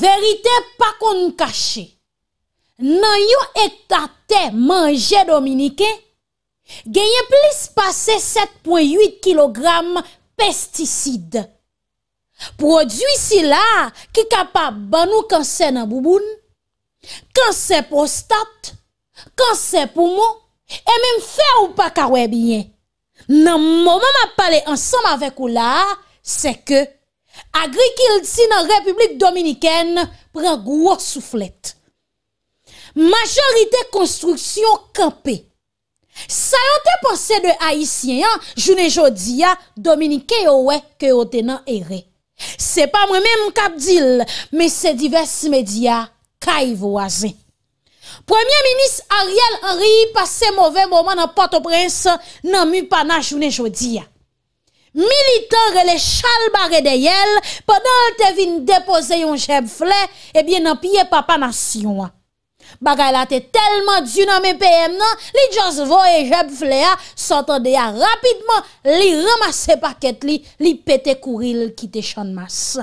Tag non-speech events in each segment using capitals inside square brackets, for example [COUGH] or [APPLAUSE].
Verite pa kon kache, nan yon ek tate manje dominike, genye plis pase 7.8 kilogramm pesticide. Produisi la ki kapa banou kansen nan bouboun, kansen postat, kansen poumo, e men fè ou pa kawè byen. Nan momo ma pale ansanm avek ou la, se ke, Agri kilti nan Republik Dominiken pran gwo souflet. Majorite konstruksyon kampe. Sayante pase de Haitien, jounen jodi ya, Dominiken yo we ke otenan ere. Se pa mwen men mkap dil, me se diversi media, ka yi voazen. Premier ministre Ariel Henry pase mouve mouman nan Port-au-Prince nan mou pana jounen jodi ya. Militeur e le chal bare de yel Pendan te vin depose yon jeb vle Ebyen eh nan piye papa nas yon Bagay la te telman du nan me peyem nan Li jazvo e jeb vle a Santande a rapidman li ramase paket li Li pete kouril ki te chanmas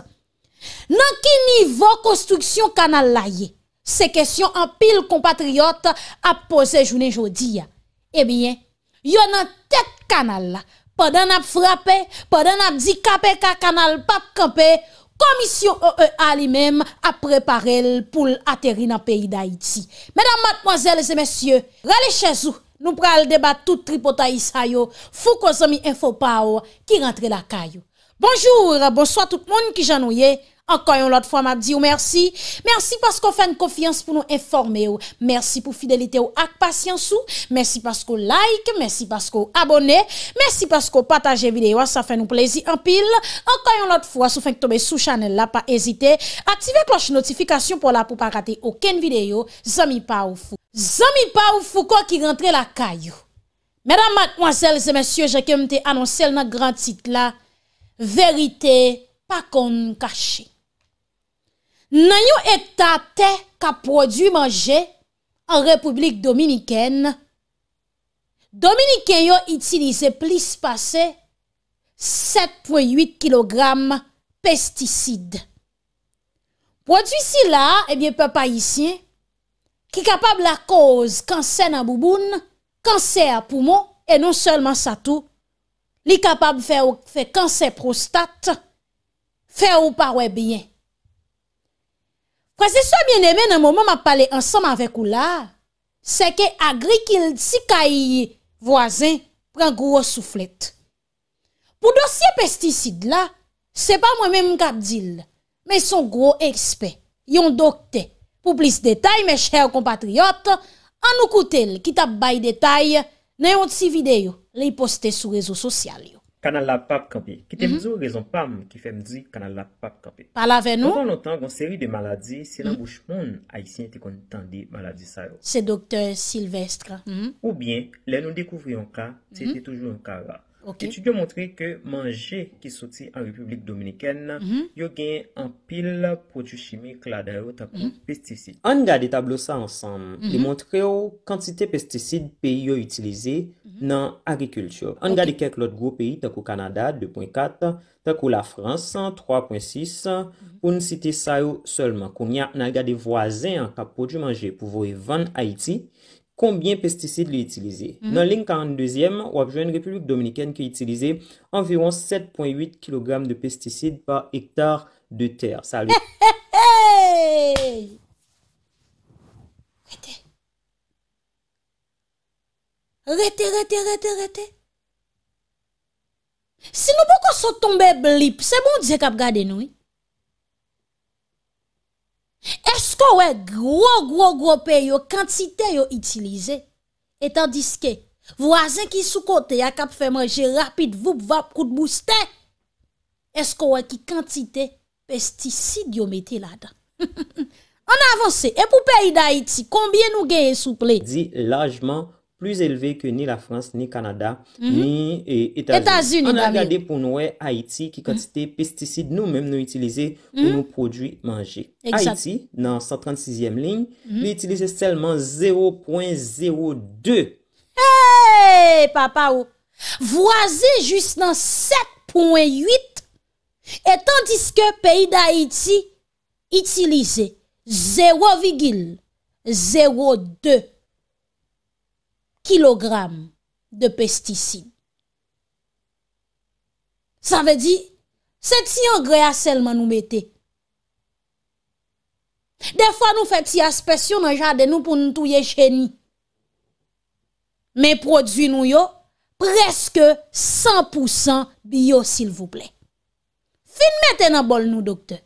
Nan ki nivou konstruksyon kanal la ye Se kesyon an pil kompatriot A pose jounen jodi ya Ebyen eh yon nan tek kanal la pa dan ap frape, pa dan ap di kape ka kanal pap kampe, komisyon o e alimem ap preparel pou l'ateri nan peyi da iti. Medan matmozèles e mèsyè, rale chèzou, nou pral debat tout tripotayi sayo, fou kozomi enfo pa ou ki rentre la kayo. Bonjou, bonsoa tout moun ki janou ye, Enkoyon lot fwa ma di ou oh, mersi, mersi paskou fèn kofiyans pou nou informe ou, oh. mersi pou fidelite oh, ou ak pasyans ou, mersi paskou like, mersi paskou abone, mersi paskou pataje videyo, sa fè nou plezi anpil. Enkoyon lot fwa sou fèn k tombe sou chanel la pa ezite, aktive kloche notifikasyon pou la pou pa rate oken videyo, zami pa ou fou. Zami pa ou fou kwa ki rentre la kayo. Mèdam, mèdèm, mèdèm, mèdèm, mèdèm, mèdèm, mèdèm, mèdèm, mèdèm, mèdèm, mèdèm, mèdè Nan yon etate ka prodwi manje an Republik Dominikèn, Dominikèn yon itilize plis pase 7.8 kilogram pestiside. Prodwi si la, ebyen eh pe pa yisye, ki kapab la koz kansen an bouboun, kansen an poumon, e non selman sa tou, li kapab fè ou fè kansen prostat, fè ou parwe byen. Prese sou a mwen eme nan moun moun ma pale ansam avek ou la, se ke agri kil si kayi voazen pren gwo souflet. Pou dosye pesticide la, se pa mwen men mwen kap dil, men son gwo ekspe, yon dokte, pou plis detay men chèr kompatriot, an nou koutel ki tap bay detay nan yon si videyo le yi poste sou rezo sosyal yo. Kanal la pap kampe. Ki te mzou mhm. rezon pam ki fe mzou kanal la pap kampe. Pala ve nou? Pou kon lontan goun seri de maladi, se lan mhm. bouch moun aisyen te konitande maladi sa yo. Se doktor Silvestre. Mhm. Ou bien, le nou dekouvri yon ka, se te toujou yon ka ra. Etudio montre ke manje ki soti an Republik Dominiken mm-hmm. yo gen an pil prodjou chimik la dayo tapou pesticide. An gade tablo sa ansanm, di montre yo kantite pesticide pe yo utilize nan agrikulture. An gade kek lot gro peyi, takou Kanada 2.4, takou la Frans 3.6, pou n siti sa yo solman kounya nan gade vwazen kap prodjou manje pou vo evan Haiti, Konbyen pestisid li itilize? Nan link 42e, wap jwen Republik Dominikèn ki itilize environ 7.8 kilogram de pestisid par hektar de ter. Salut! [LAUGHS] Hey! Rete! Rete, rete, rete, rete! Si nou pou kon so tombe blip, se bon di zek ap gade nou? Esko wè gro, gro, gro pè yo kantite yo itilize? Etan diske, vwazen ki sou kote ya kap fè manje rapit vup vap kout booste? Esko wè ki kantite pesticidi yo mette la dan? [LAUGHS] An avanse, epou pè yi da iti, konbyen nou genye souple? Di lajman. Plus elve ke ni la Frans, ni Kanada, mhm. ni Etasun. Eh, An a gade pou noue eh, Haiti ki kantite mhm. pesticide nou men nou itilize pou mhm. nou prodwi manje. Haiti nan 136e ling, li itilize selman 0.02. Hey papa ou! Vwaze jist nan 7.8. Etan diske peyi da Haiti itilize 0.02. kilogram de pestisid. Sa ve di, se ti an gre a selman nou mette. De fwa nou fet si aspesyon nan e jade nou pou nou touye cheni. Men prodzi nou yo, preske 100% bio sil vouple. Fin mette nan bol nou doktet.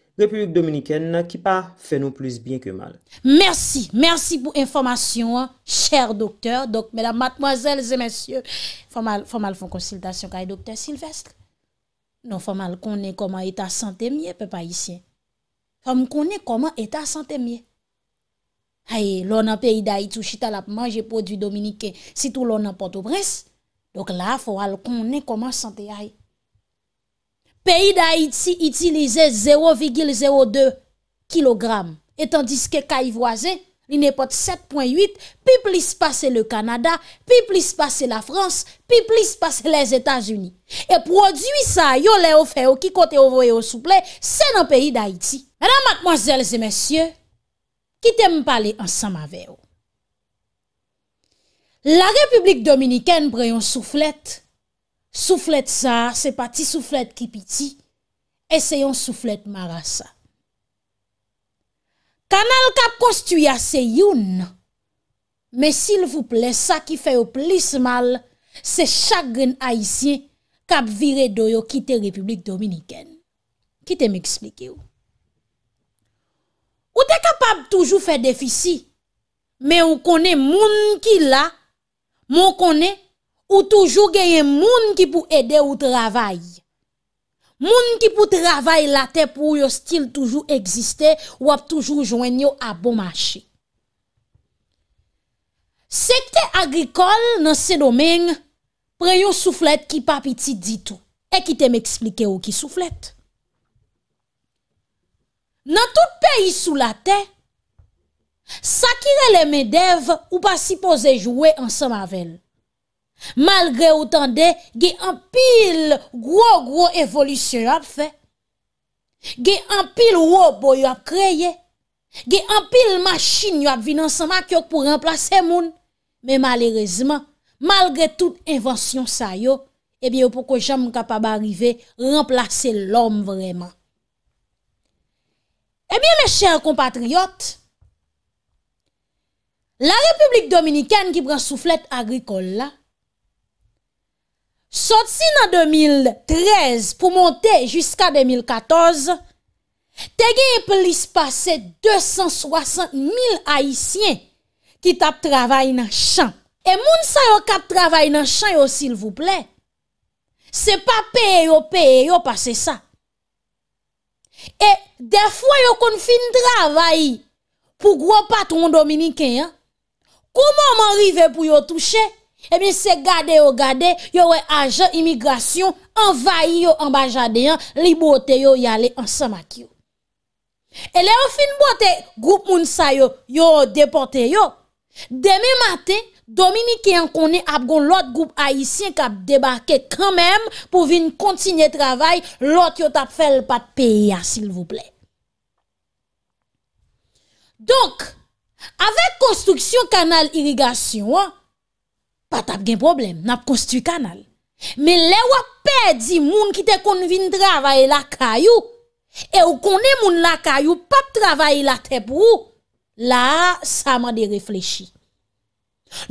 Republik Dominikèn nan ki pa fè nou plus bien ke mal. Mersi, mersi pou informasyon, chèr doktèr. Dok, mèlam matmoazèl zè mèsyè, fò mal fò konsiltasyon kaj doktèr Silvestre. Non fò mal konè koman etat santèmye pe pa isyè. Fò m konè koman etat santèmye. Haye, lò nan peyida itou chitalap manje podi Dominikèn, sitou lò nan Port-au-Bresse. Dok la fò wal konè koman santèyayè. Peyi d'Haïti itilize 0,02 kilogram. Etan diske Kaivwaze, li ne pot 7.8, pi plis pase le Kanada, pi plis pase la France, pi plis pase les Etats-Unis. E prodwi sa yo le ofè ou ki kote ou voye ou souple, se nan peyi d'Haïti. Anan matmazèlze mesyè, ki tem pale ansan ma veyo. La Republik Dominikèn breyon souflete, Souflet sa se pati souflet kipiti E se yon souflet marasa Kanal kap kostu ya se yon Me sil vouple sa ki fe yon plis mal Se chagren aisyen Kap vire do yo kite Republik Dominiken Kite m eksplike ou Ou de kapab toujou fe defisi Me ou kone moun ki la Mon kone Ou toujou genye moun ki pou edè ou travay. Moun ki pou travay la te pou yo stil toujou egziste ou ap toujou jwen yo ap bomache. Sekte agrikol nan se domen pre yo souflet ki pa piti ditou. Ekite m eksplike ou ki souflet. Nan tout peyi sou la te, sakire le medev ou pa sipoze jouwe ansan mavel. Malgré autant de, en pile gros gros évolution a fait. un en pile robot qui a créé. a en pile machine qui a été ensemble pour remplacer gens. Mais malheureusement, malgré toute invention sa yo, eh bien, yon pourquoi jamais capable d'arriver remplacer l'homme vraiment. Eh bien, mes chers compatriotes, la République dominicaine qui prend soufflette agricole là, Sotsi nan 2013 pou monte jiska 2014, tege yon plis pase 260.000 haisyen ki tap travay nan chan. E moun sa yon kap travay nan chan yon sil vouple, se pa peye yon, peye yon pase sa. E defwa yon kon fin travay pou gwo patron dominiken, kouman manrive pou yon touche? eh bien, c'est gardé au oh, gardé. yo agent immigration envahi yo en bas jardin, hein. li bote yo y aller ensemble Et le fin bote, groupe moun sa yo, yo déporté yo. Demain matin, Dominique connaît a l'autre groupe haïtien qui a débarqué quand même pour venir continuer travail, l'autre yo tap fait le pas de payer, hein, s'il vous plaît. Donc, avec construction canal irrigation, hein, Pat ap gen problem, nap konstwi kanal. Me le wap pedi moun ki te kon vin travay la kayou, e w konen moun la kayou pap travay la tep wou, la sa ma de reflechi.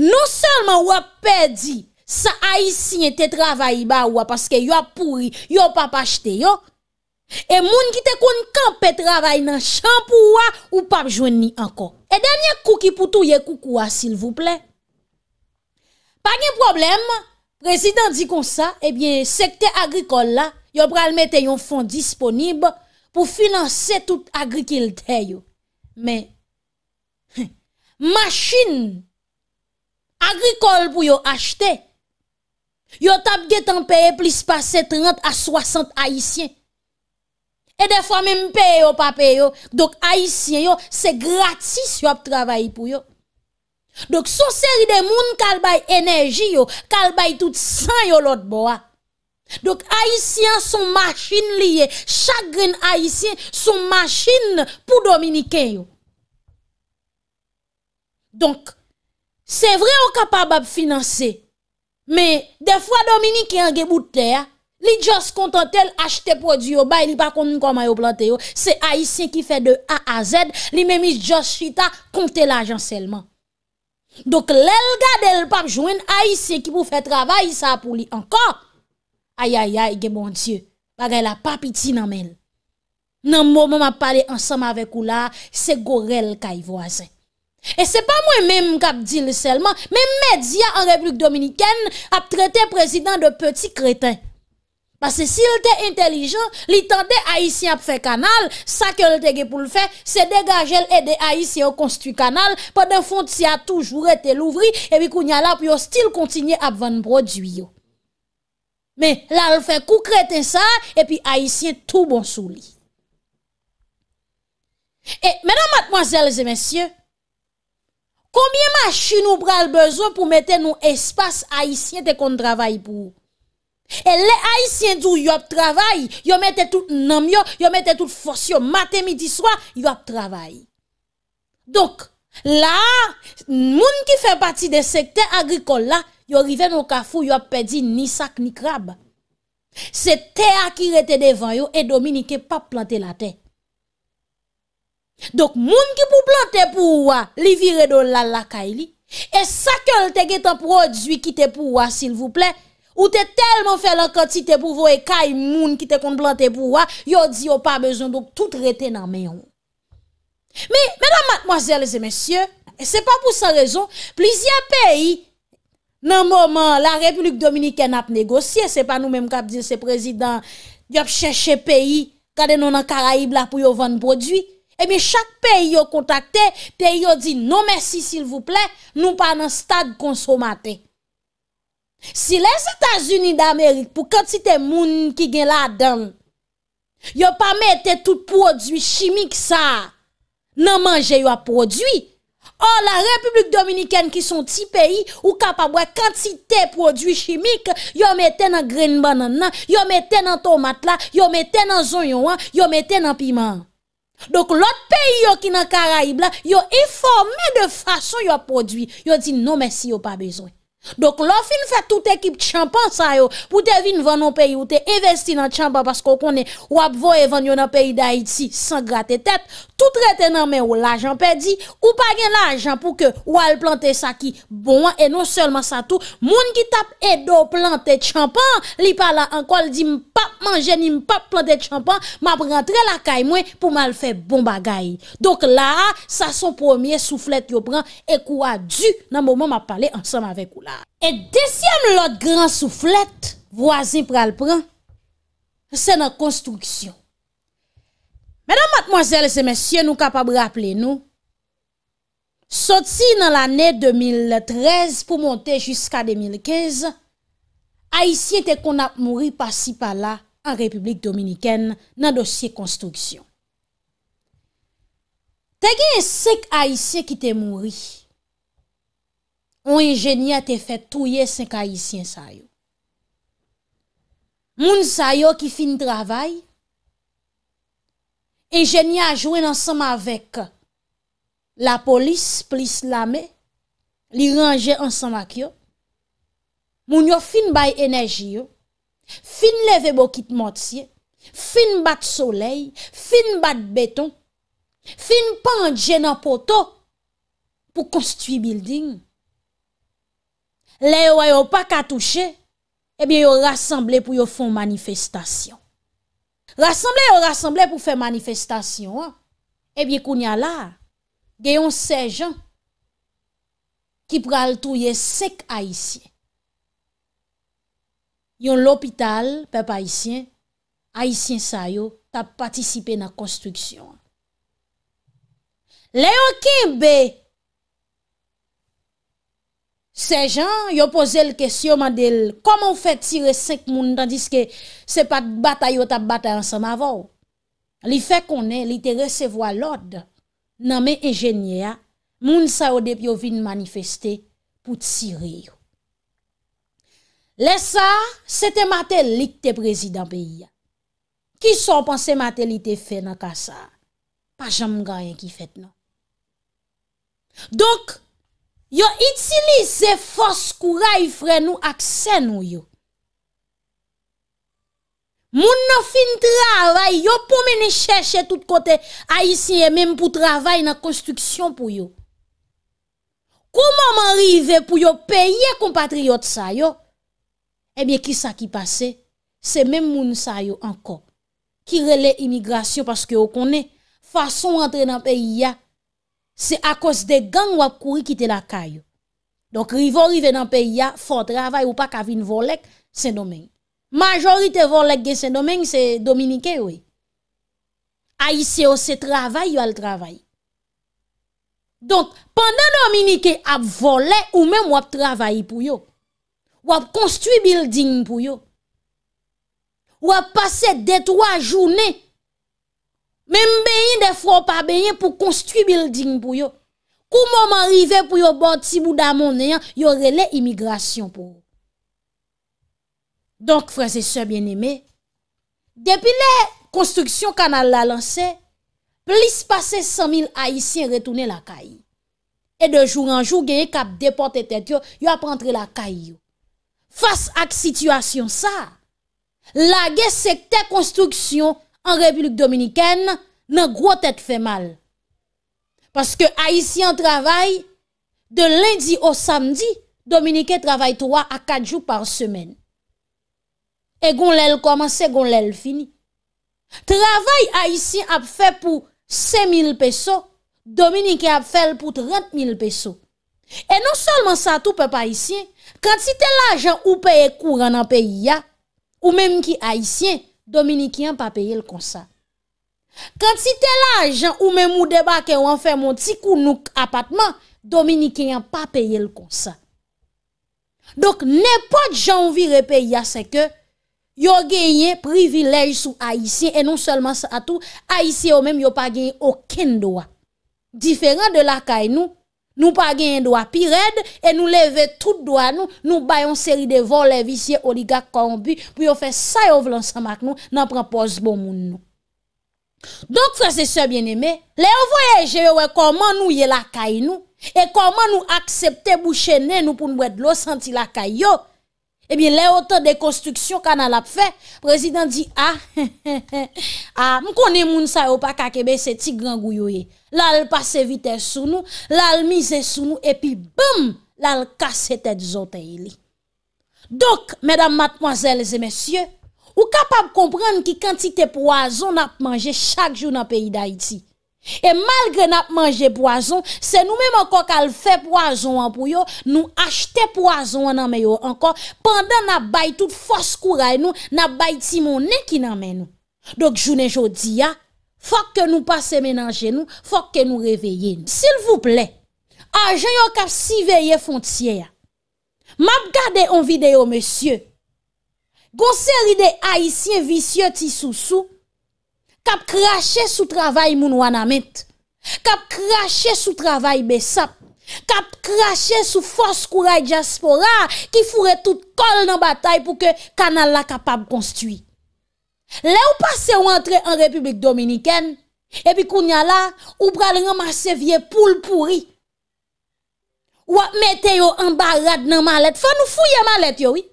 Non salman wap pedi sa a yi sinye te travay ba wou paske yon apouri, yon pa pa chete yon, e moun ki te kon kanpe travay nan shampou wou ou pap jwen ni anko. E denye kou ki poutou ye kou kou wou, sil voupley, Pa gen problem, prezident di kon sa, ebyen eh sekte agrikol la, yo pralmete yon fon disponib pou finanse tout agrikilte yo. Men, [LAUGHS] masin, agrikol pou yo achete, yo tap getan peye plis pase 30 a 60 haisyen. E defwa men peye yo, pa peye yo, dok haisyen yo, se gratis yo ap travaye pou yo. Donc, son série de moun kal énergie yo, kal bay tout sang yo l'autre bois. Donc, haïtiens son machine liées. Chaque haïtien Son machine pour Dominicain yo. Donc, c'est vrai on capable de financer. Mais, des fois, dominicains en bout terre. Li just contentel acheter produit yo bay li pas compte comment yo planter yo. C'est haïtien qui fait de A à Z, li même juste chita compter l'argent seulement. Dok lèl gade l pap jwen Ay se ki pou fè travay sa pou li ankon Ay ay ay ge moun die Bagay la pap iti nan men Nan moun moun ap pale ansanm avek ou la Se gorel kay voazen E se pa mwen mèm kap di l selman Mèm mèdia an republik dominikèn Ap trete prezident de petit kretèn Bas se si lte entelijen, li tan de haisyen ap fe kanal, sa ke lte ge pou lfe, se degajel e de haisyen o konstu kanal, pa den fond si a toujou rete louvri, e bi kou nyalap yo stil kontinye ap van produyo. Men, la lfe kou krete sa, e pi haisyen tou bon sou li. E menan matmoazelze mensyen, komye machin nou pral bezon pou mette nou espas haisyen te kon travay pou ou? E le haisyen djou yo ap travay, yo mette tout nam yo, yo mette tout fos yo, mate midi swa, yo ap travay. Dok, la, moun ki fe pati de sekte agriko la, yo rive nou kafou, yo ap pedi ni sak ni krab. Se te akirete devan yo, e Dominique pa plante la te. Dok, moun ki pou plante pou wwa, li vire do la laka ili, e sak yo lte geto prodjwi ki te pou wwa, sil vou pley, Ou te telman fe lakantite pou vou e kay moun ki te kon blante pou wak, yo di yo pa bezon, dok tout rete nan menyon. Me, menan matmoazel e zemesye, se pa pou sa rezon, plizye peyi, nan mouman la Republik Dominik en ap negosye, se pa nou menm kap di se prezident, di ap cheshe peyi, kade non an karaib la pou yo vande prodwi, e eh mi chak peyi yo kontakte, peyi yo di non mersi sil vouple, nou pa nan stag konsomate. Si les Etats-Unis d'Amerik pou kantite moun ki gen la adan, yo pa mette tout prodwi chimik sa nan manje yo a prodwi. Or la Republik Dominikene ki son ti peyi ou kapabwe kantite prodwi chimik, yo mette nan gren banan nan, yo mette nan tomat la, yo mette nan zon yon an, yo mette nan piman. Dok lot peyi yo ki nan Karaib la, yo informe de fason yo a prodwi. Yo di non mersi yo pa bezoy. Dok lò fin fè tout ekip tchampan sa yo Pou te vin vò nan peyi ou te investi nan tchampan Pasko konen wap vò evan yon nan peyi da iti San gra te tèt Tout retenan men ou l'ajan pe di Ou pagyen l'ajan pou ke wò al plantè sa ki Bon an e non selman sa tou Moun ki tap edo plantè tchampan Li pala an kol di mpap manjeni mpap plantè tchampan Ma prantre la kay mwen pou mal fè bon bagay Dok la sa son premier souflet yo pran E kwa du nan mouman ma pale ansam avek ou la E desyem lot gran souflet, vwazin pral pran, se nan konstruksyon. Medan matmwazel se mesye nou kapab rapple nou, sotsi nan l ane 2013 pou monte jiska 2015, Aisyen te kon ap mouri pasi pala an Republik Dominiken nan dosye konstruksyon. Tegen sek Aisyen ki te mouri, On enjenya te fè touye sen ka isyen sayo. Moun sayo ki fin travay, enjenya jwen ansanm avèk la polis, polis lame, li ranje ansanm ak yo, moun yo fin bay enerji yo, fin leve bokit moutsi, fin bat soley, fin bat beton, fin panjè nan poto pou konstwi bilding. Le yo ayon pa katouche, ebyen eh yon rassemble pou yon foun manifestasyon. Rassemble yon rassemble pou fè manifestasyon an, ebyen eh kounya la, gen yon sejan, ki pral touye sek Aisyen. Yon lopital, pep Aisyen, Aisyen sa yo, ta patisipe nan konstriksyon. Le yon kinbe, Se jan yo pose l kesyon madel komon fet si resek moun tandis ke se pat bata yo tab bata yon samavou. Li fe konen, li te resevo alod nanme enjenye ya moun sa ode pyo vin manifeste pou ti rir. Le sa se te mate lik te prezident peyi ya. Ki son panse mate li te fe nan ka sa? Pa jam ganyan ki fet nan. Dok Yo itilise fos kou ray fre nou akse nou yo. Moun nou fin travay yo pou meni chèche tout kote a yisiye meni pou travay nan konstriksyon pou yo. Kouman moun rive pou yo peye kompatriyot sa yo? Ebyè ki sa ki pase? Se men moun sa yo anko. Ki rele imigrasyon paske yo konè fason rentre nan peyi ya. c'est à cause des gangs qui ont couru quitter la caille. Donc, Rivo arrive dans le pays, fort travail ou pas qu'à venir voler Saint-Domingue. Majorité voler Saint-Domingue, c'est Dominique, oui. ou oh, c'est travail, il a le travail. Donc, pendant Dominique a volé ou même a travaillé pour yo ou a construit building pour yo ou a passé deux, trois journées même bain des fois pas bain pour construire building pour yo. Kou moment pour yo bâti bouda monnaie, yo aurait immigration pour. Donc frères et sœurs bien-aimés, depuis la construction canal la lancé, plus passé 100 000 haïtiens retourner la caille. Et de jour en jour, gagné cap déporter tête yo, yo a rentré la caille Face à cette situation ça, la guerre secteur construction en République dominicaine, nan gros tête fait mal. Parce que Haïtiens travaille de lundi au samedi, Dominicains travaille 3 à 4 jours par semaine. Et quand l'el commence, gon fini. Travail haïtien a fait pour 5 000 pesos, Dominicain a fait pour 30 000 pesos. Et non seulement ça, tout peuple haïtien, c'est l'argent ou paye courant dans le pays, ou même qui haïtien, Dominicain pas payé le Quand Quand c'était l'argent ou même ou débat ou en fait mon petit appartement, Dominicain pas payé le comme Donc n'importe gens vire pays c'est que yo gagné privilège sous haïtien et non seulement ça tout haïtien ou même yo pas gagné aucun droit. Différent de la kaye nous Nou pa gen yon do apired E nou leve tout do an nou Nou bayon seri de vol levi siye oliga kombi Pou yo fe sa yo vlan san mak nou Nan prempos bon moun nou Donk frese se bien eme Le yo voyaje yo we koman nou ye la kay nou E koman nou aksepte bou chene nou pou nou wet lo senti la kay yo Ebyen, eh le ote de konstruksyon kan al ap fe, prezident di, a, he, he, he, a, mkone moun sa yo pa kakebe se ti gran gouyo e, lal pase vite sou nou, lal mize sou nou, epi, bam, lal kase tete zote e li. Dok, medam matmoazelze, mesye, ou kapab kompren ki kantite poazon ap manje chak jou na peyi da iti, E malgre nap manje boazon, se nou mem ankon kal fe boazon anpou yo, nou achte boazon ananmen yo ankon, pandan nap bay tout fos kouray nou, nap bay ti mounen ki nanmen nou. Dok jounen jodi ya, fok ke nou pa se menanje nou, fok ke nou reveye nou. Sil vouple, a jen yo kap si veye fontie ya. Map gade on vide yo monsye, gonseri de haisyen visye ti sou sou, kap craché sous travail moun wanamet, kap craché sous travail besap, kap craché sous force courage diaspora qui foure tout col dans bataille pour que canal la capable construit. Là ou passe ou entre en République dominicaine et puis kounya là ou pral ramasser vie poule pourri. Ou mettez yo en barade dans malette. faut nous fouye mallette yo oui.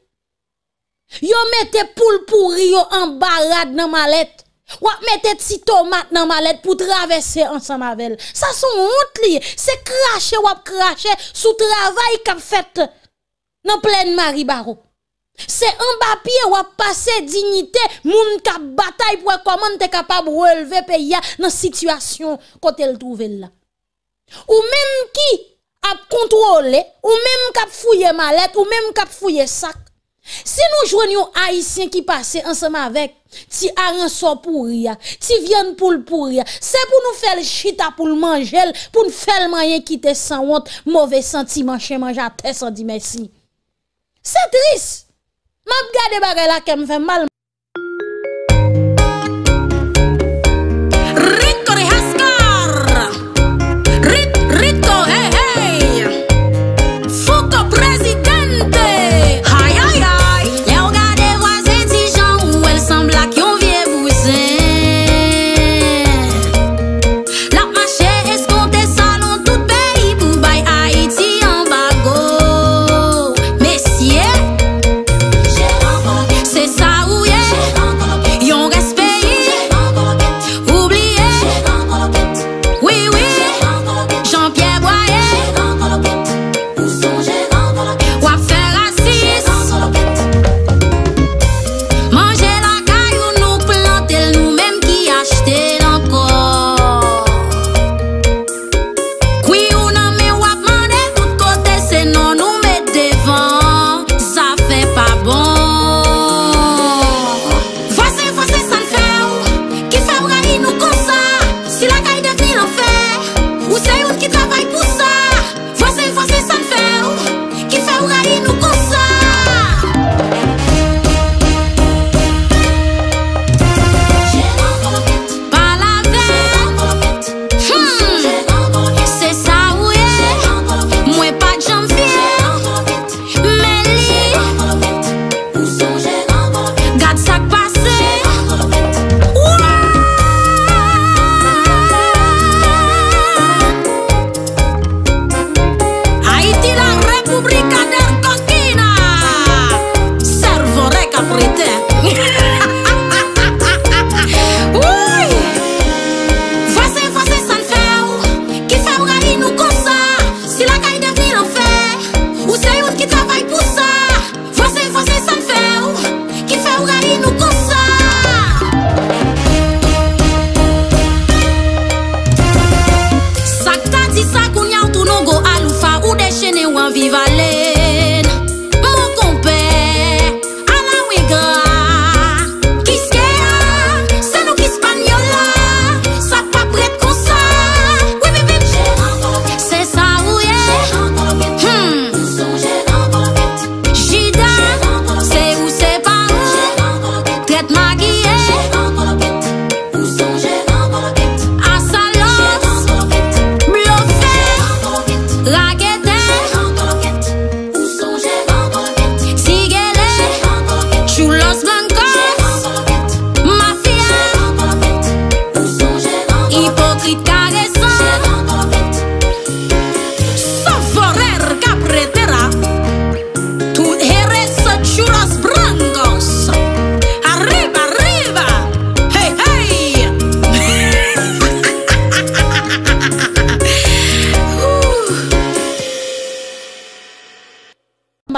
Yo mette poule pourri yo en barade dans mallette. Ou mettre si tomate dans mallette pour traverser ensemble avec elle. Ça son honte C'est cracher ou cracher sous travail qu'a fait dans pleine Marie Barreau. C'est un papier ou passer dignité, moun ka bataille pour comment t'es capable de relever pays dans situation quand elle trouve là. Ou même qui a contrôlé, ou même kap fouiller mallette, ou même kap fouiller sac Si nou jwen yon haisyen ki pase anseman vek, ti aran so pou ria, ti vyen pou l pou ria, se pou nou fel chita pou l manjel, pou nou fel mayen kite san wot, move senti manje a tes an di mesi. Se tris!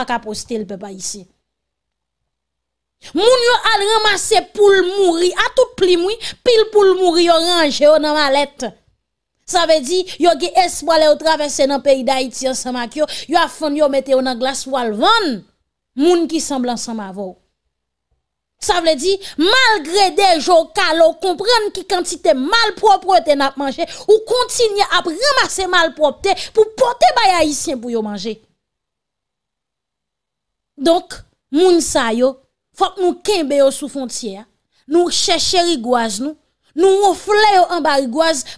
ka le peuple ici. Moun yo al ramasser pour mourir à tout pli moui, pile poul mourir yo range yo nan malette. Ça veut dire yo ge espoir le traverser dans pays d'Haïti ensemble avec yo, yo a fond yo mette yo nan glace ou al van. moun qui semble ensemble avec ça veut dire, malgré des jokal, comprendre qui quantité malpropreté n'a manger, ou continuer à ramasser propre pour porter les pou pour manger. Donc, moun sa yo, faut que nous kembe yo sous frontière, nous chercher rigoise nous, nous ronfler yo en bas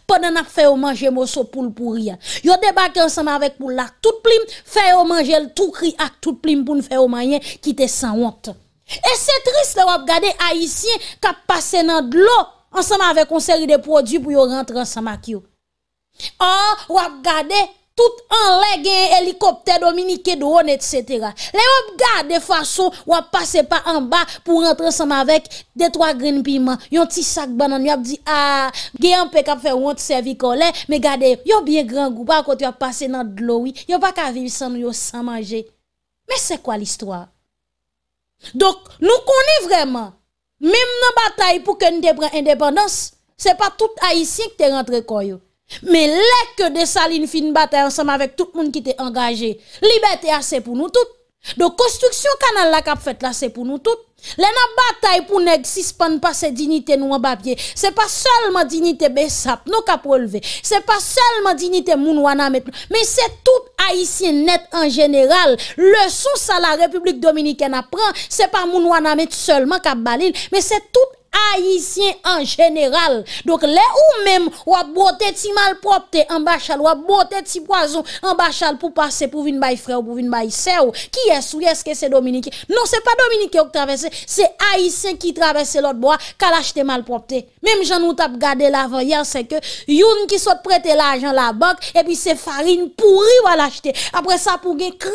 pendant n'a fait manger mosso poule pour rien. Yo débarqué ensemble avec pour la toute plim, fait au manger tout cri ak toute plim pour nous faire manger qui te sans honte. Et c'est triste de regarder haïtien qui passé dans de l'eau ensemble avec une série de produits pour yo rentrer ensemble avec oh Oh, regardez tout en lè hélicoptère Dominique, drone etc. Les ont de façon ou passer pas en bas pour rentrer ensemble avec des trois graines piment, yon petit sac banane, yon a dit ah, gen un peu faire honte servi mais gade, yon bien grand goût pas quand tu a passé dans de l'eau, yon pas qu'à vivre sans nous, sans manger. Mais c'est quoi l'histoire Donc nous connaissons vraiment même dans la bataille pour que nous l'indépendance, ce n'est pas tout haïtien qui est rentré koyo. Mais là que salines fin bataille ensemble avec tout le monde qui était engagé, liberté assez pour nous tous. Donc construction canal la cap fait là c'est pour nous tous. Les bataille pour nèg pas pas cette dignité nous en papier. C'est pas seulement dignité Bessap nous cap relever. C'est pas seulement dignité moun wana mais c'est tout haïtien net en général. Le Leçon ça la République dominicaine apprend, c'est pas moun wana seulement cap balil, mais c'est tout haïtiens en général. Donc, les ou même, ou a beauté ti malpropre en bachal, ou a beauté ti poison en bachal pour passer pour une bay frère ou pour une bay sœur. Qui est ou est-ce que c'est Dominique? Non, c'est pas Dominique qui traversé c'est haïtien qui traverse l'autre bois, qui a acheté malpropre. Même j'en nous tape gardé l'avant hier, c'est que youn qui soit prêter l'argent la banque, et puis c'est farine pourrie ou l'acheter. Après ça, pour gen cran,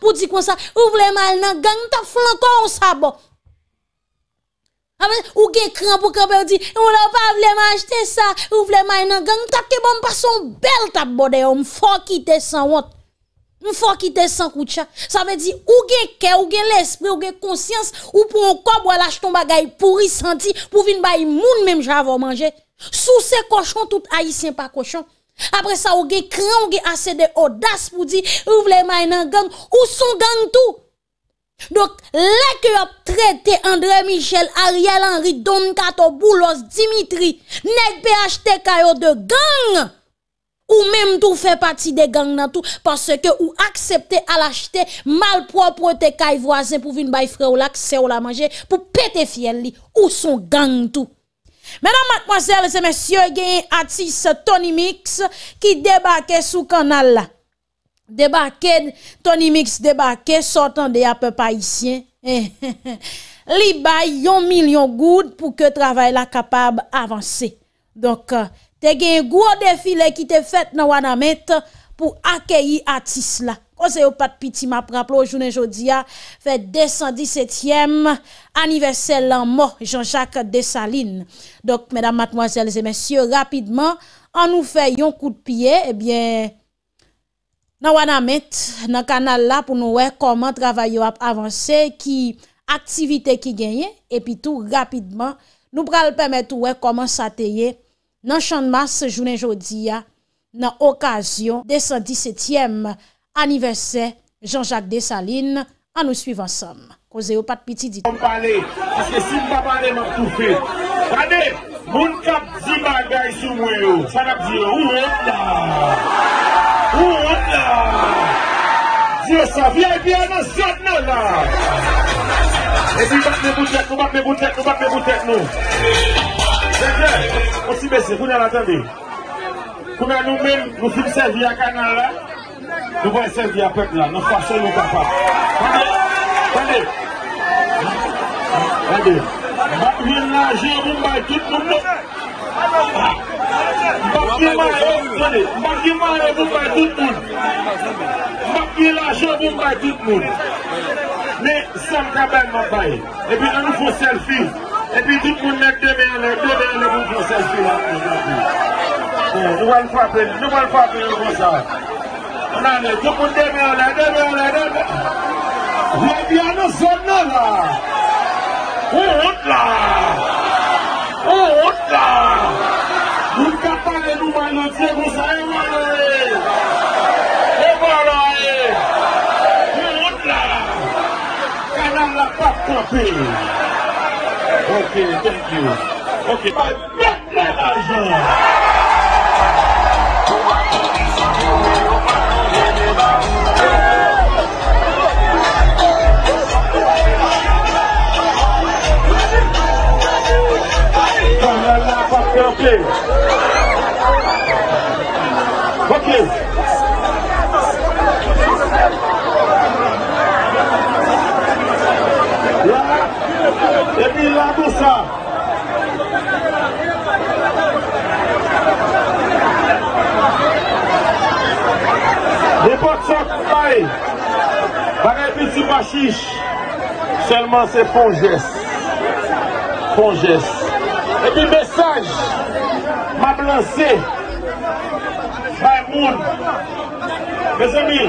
pour dire comme ça, ou vle mal nan gang, ta flancon sa ah ben, ou gen cran pour ou di, on l'a pas ma m'acheter ça, ou ma nan gang, tape bon pas son bel tap bode, on faut quitter sans honte. On faut quitter sans koucha. Ça veut dire, ou gen cœur, ou gen l'esprit, ou gen conscience, ou pour encore boire lâche ton bagay pourri senti, pour vin bay moun même j'avais manger. Sous ces cochons, tout haïtien pas cochon. Après ça, ou gen cran, ou gen assez de audace pour dire, ou vle ma nan gang, ou son gang tout. Dok, lèk yo traite André Michel, Ariel Henry, Don Kato, Boulos, Dimitri, nèk pe achete kayo de gang, ou mèm tou fè pati de gang nan tou, pasè ke ou aksepte al achete malpropre te kay voazen pou vin bay fre ou lak, se ou la manje, pou pète fiel li, ou son gang tou. Mè nan, mademoiselle, zè mè syo gen atis Tony Mix ki debake sou kanal la. Debake, Tony Mix debake, sotande apè pa isyen. [LAUGHS] Libay yon milyon goud pou ke travè la kapab avanse. Donk, euh, te gen gwo defile ki te fèt nan wana met pou akeyi atis la. Ose yo pat piti ma praplo, jounen jodia, fèt desan disetyem, anivesèl lan mo, joun chak desaline. Donk, mèdam matmoazèl zè mèsyè, rapidman, an nou fè yon kout piye, ebyen... Eh Nan wana met nan kanal la pou nou wek koman travay yo ap avanse ki aktivite ki genye epi tou rapidman nou pral pemet ou wek koman sa teye nan chanmas jounen jodi ya nan okasyon desan 17e aniversè Jean-Jacques Desalines an nou suivansam. Wou wot nan! Diyo sa, viye biye nan siyot nan nan! Ebi, bat me boutek, nou bat me boutek, nou bat me boutek nou! Benjen, wotsi besi, founen atende? Koumen nou men, nou fin sevi a kanan lan? Nou baye sevi a pep lan, nou fason nou kapa. Wande, wande! Wande! Bak vin lan, jye wou may, tout nou mounen! Mbap ki man e bun bay tout moun Mbap ki la sho bun bay tout moun Ne, san kaben mbap bay E pi anou fò selfie E pi tout moun nek deme yon le Deme yon le bun fò selfie Nou wèl fò apè yon konsa Nan, tout moun deme yon le Deme yon le Ouye, diyan nou sò nè la Ou ot la Ou ot la Moun ka pale nou manantye, moun sa e wale! E wale! Moun wot la! Kanan la pat trape! Ok, thank you. Ok, my best man a zon! Ok Ok La E mi la do sa Ne pot sa kou fay Banay pe ti pa chich Selman se fon jes Fon jes epi mesaj map lanse bay moun mes ami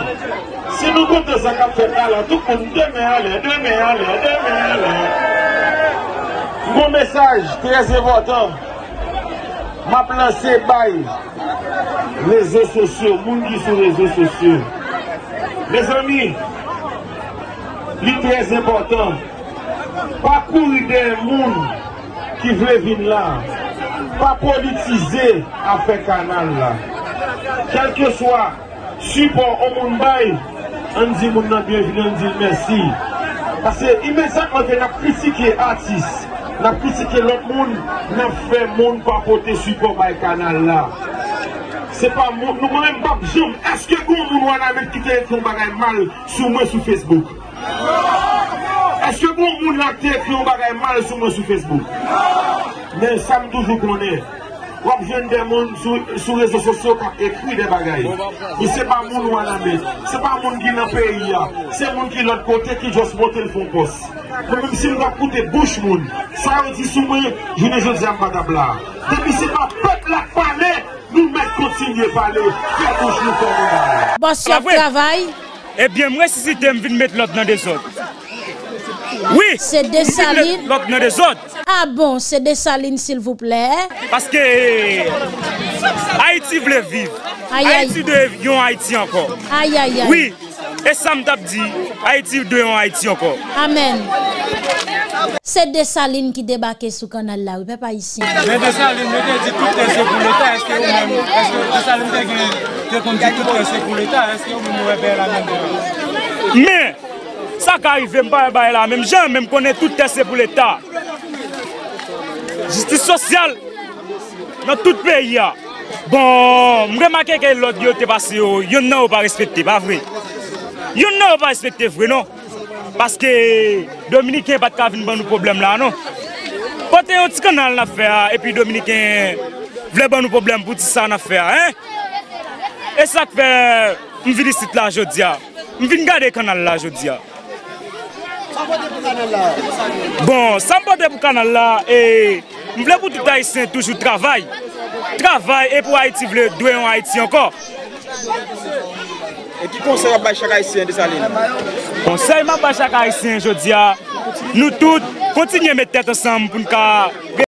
si nou konten sa kap fetna la tou kon de me ale, de me ale, de me ale moun mesaj tres evotan map lanse bay lezo sosyo moun di sou lezo sosyo mes ami li tres evotan pakou li de moun qui veut venir là, pas politiser à faire canal là. Quel que soit support au monde on dit mon bienvenue, on dit merci. Parce que immédiatement que critiqué artiste on nous critiqué l'autre monde, nous le monde pas porter support par canal là. C'est pas mon, nous même pas besoin. Est-ce que vous nous avez quitté ton mal sur moi sur Facebook? Mwen bon se moun moun lante ki yon bagay mal sou mwen sou Facebook. Men, sa m toujou konen. Mwen jen de moun sou rezo sosyo kap ekwi de bagay. Mwen se moun moun wala men. Se moun moun ginan peyi ya. Se moun ginan kote ki jos motel fonkos. Mwen se moun wak koute bouch moun. Sa yon ti sou mwen, jounen jen zan m badabla. Te mi se mwen pot lak pane, nou mwen kontinye pane. Fek kouch nou kon moun bagay. Mwen se moun moun lante ki yon bagay. Oui. C'est des salines Ah bon, c'est des salines s'il vous plaît. Parce que Haïti voulait vivre. Aïe, aïe. Haïti de Haïti encore. Aïe, aïe, aïe. Oui. Et ça me dit, Haïti en Haïti encore. Amen. C'est des salines qui débarquent sous canal là, oui, pas ici. Mais salines, je dit tout est pour l'État. Est-ce que vous-même, est-ce que vous avez dit tout est pour l'État? Est-ce que vous-même, vous la même Mais, Bak arive m pa e baye la mèm jèm, mèm konè tout tèse pou l'Etat. Jistis sosyal. Nan tout peyi a. Bon, m remake ke l'ot gyo te basi yo, yon nan ou pa respekti, pa vre. Yon nan ou pa respekti vre, non. Paske Dominiken batka vin ban nou problem la, non. Potè yo ti kanal na fè a, epi Dominiken vle ban nou problem pou ti sa na fè a, hein. E sak fè, m vili sit la jodi a. M vini gade kanal la jodi a. Bon, sa m bode pou kanal la, e, m vle pou tout Aisyen toujou travay. Travay e pou Aiti vle, dwe yon Aiti anko. E ki konseyman pa chak Aisyen de sa lini? Konseyman pa chak Aisyen, jodi ya. Nou tout, kontinye met tete san m pou nka...